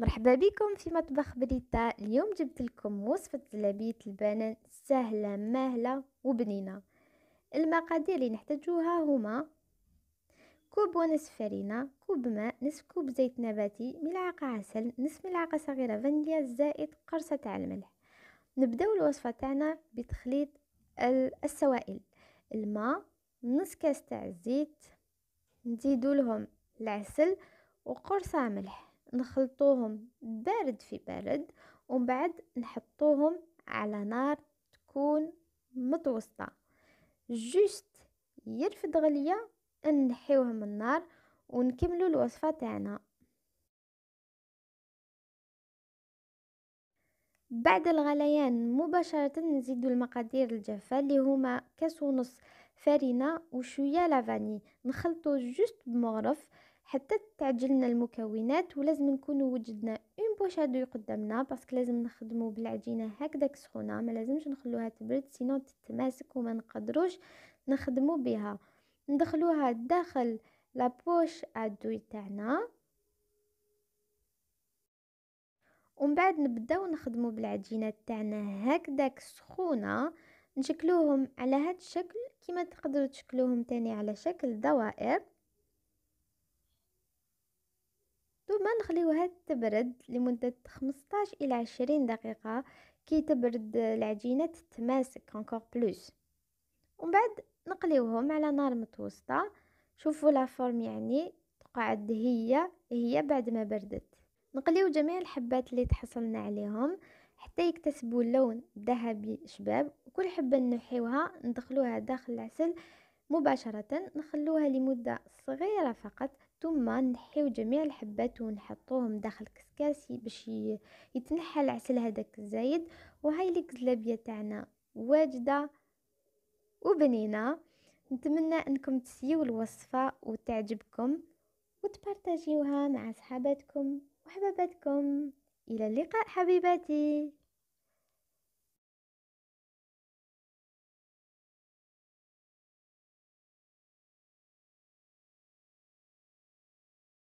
مرحبا بكم في مطبخ بريتا اليوم جبت لكم وصفة زلابية البنان سهلة مهلة وبنينة المقادير اللي نحتاجوها هما كوب ونصف فرينة كوب ماء نصف كوب زيت نباتي ملعقة عسل نصف ملعقة صغيرة فانيليا زائد قرصة تاع الملح نبداو الوصفة تاعنا بتخليط السوائل الماء نص كاس تاع الزيت نزيدو لهم العسل وقرصة ملح نخلطوهم بارد في بارد ومن بعد نحطوهم على نار تكون متوسطه جوست يرفد غليه نحيوه من النار ونكملوا الوصفه تاعنا بعد الغليان مباشرة نزيدو المقادير الجافة اللي هما كاس ونص فارينه وشوية لافاني نخلطو جوست بمغرف حتى تعجلنا المكونات ولازم نكونوا وجدنا اون بوش قدامنا باسكو لازم نخدمو بالعجينه هكذاك سخونه ما لازمش نخلوها تبرد سينو تتماسك وما نقدروش نخدمو بها ندخلوها داخل بوش ادوي تاعنا ومن بعد نبداو نخدمو بالعجينه تاعنا هكذاك سخونه نشكلوهم على هاد الشكل كما تقدروا تشكلوهم تاني على شكل دوائر نخليوها تبرد لمدة خمسطاش الى عشرين دقيقة كي تبرد العجينة تتماسك أكثر بلوس ومن بعد نقليوهم على نار متوسطة شوفوا لافورم يعني تقعد هي هي بعد ما بردت نقليو جميع الحبات اللي تحصلنا عليهم حتى يكتسبوا اللون الذهبي شباب وكل حبة نحيوها ندخلوها داخل العسل مباشرة نخلوها لمدة صغيرة فقط ثم نحيو جميع الحبات ونحطوهم داخل الكسكاسي باش يتنحى العسل هذاك الزايد وهاي الكزلابيه تاعنا واجده وبنينه نتمنى انكم تسيو الوصفه وتعجبكم وتبارتاجيوها مع صحاباتكم وحباباتكم الى اللقاء حبيباتي